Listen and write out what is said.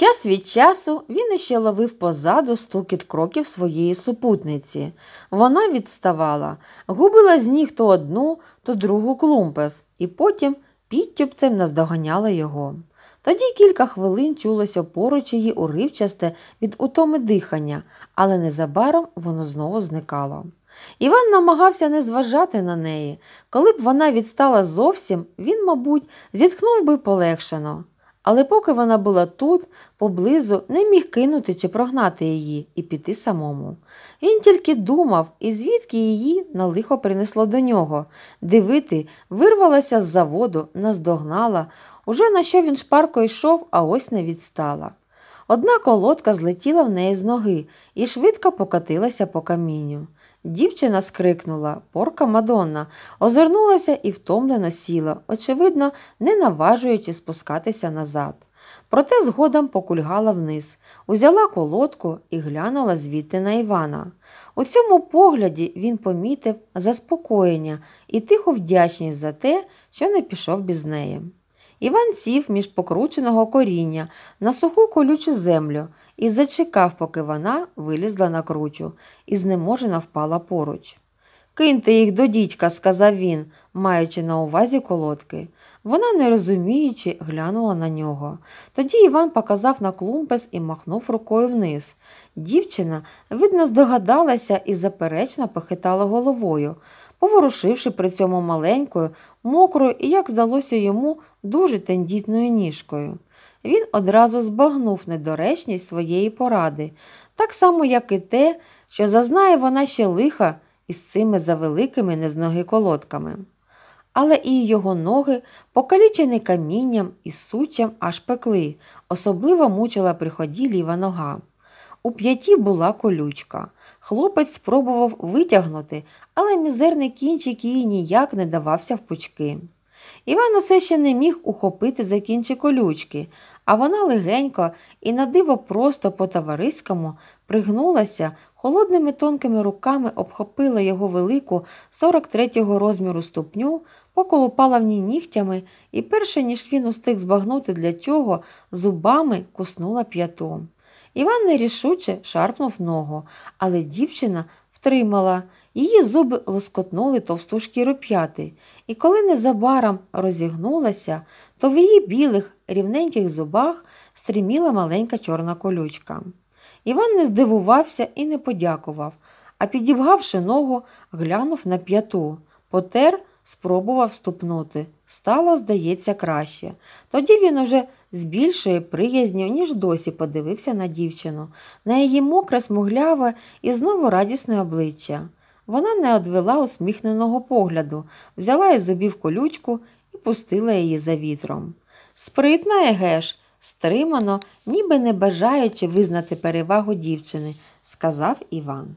Час від часу він іще ловив позаду стукіт кроків своєї супутниці. Вона відставала, губила з ніг то одну, то другу клумпес, і потім підтюпцем наздоганяла його. Тоді кілька хвилин чулося поруч її уривчасте від утоми дихання, але незабаром воно знову зникало. Іван намагався не зважати на неї. Коли б вона відстала зовсім, він, мабуть, зітхнув би полегшено але поки вона була тут, поблизу не міг кинути чи прогнати її і піти самому. Він тільки думав, і звідки її на лихо принесло до нього. Дивити, вирвалася з заводу, наздогнала. Уже на що він шпарко йшов, а ось не відстала. Одна колодка злетіла в неї з ноги і швидко покатилася по камінню. Дівчина скрикнула Порка Мадонна, озирнулася і втомлено сіла, очевидно, не наважуючи спускатися назад. Проте згодом покульгала вниз, узяла колодку і глянула звідти на Івана. У цьому погляді він помітив заспокоєння і тиху вдячність за те, що не пішов без неї. Іван сів між покрученого коріння на суху колючу землю і зачекав, поки вона вилізла на кручу, і знеможена впала поруч. Киньте їх до дідька, сказав він, маючи на увазі колодки. Вона, не розуміючи, глянула на нього. Тоді Іван показав на клумпес і махнув рукою вниз. Дівчина, видно, здогадалася і заперечно похитала головою поворушивши при цьому маленькою, мокрою і, як здалося йому, дуже тендітною ніжкою. Він одразу збагнув недоречність своєї поради, так само, як і те, що зазнає вона ще лиха із цими завеликими незноги колодками. Але і його ноги, покалічені камінням і суччям аж пекли, особливо мучила при ході ліва нога. У п'яті була колючка. Хлопець спробував витягнути, але мізерний кінчик її ніяк не давався в пучки. Іван усе ще не міг ухопити за кінчик колючки, а вона легенько і на диво просто по товариському пригнулася, холодними тонкими руками обхопила його велику 43-го розміру ступню, поколупала в ній нігтями і, перше ніж він устиг збагнути для чого, зубами куснула п'ятом. Іван нерішуче шарпнув ногу, але дівчина втримала, її зуби лоскотнули товсту шкіру п'яти, і коли незабаром розігнулася, то в її білих, рівненьких зубах стріміла маленька чорна колючка. Іван не здивувався і не подякував, а підібгавши ногу, глянув на п'яту, потер, спробував ступнути. Стало, здається, краще. Тоді він уже з більшою приязню, ніж досі подивився на дівчину, на її мокре, смугляве і знову радісне обличчя. Вона не одвела усміхненого погляду, взяла із зубів колючку і пустила її за вітром. Спритна Егеш, стримано, ніби не бажаючи визнати перевагу дівчини, сказав Іван.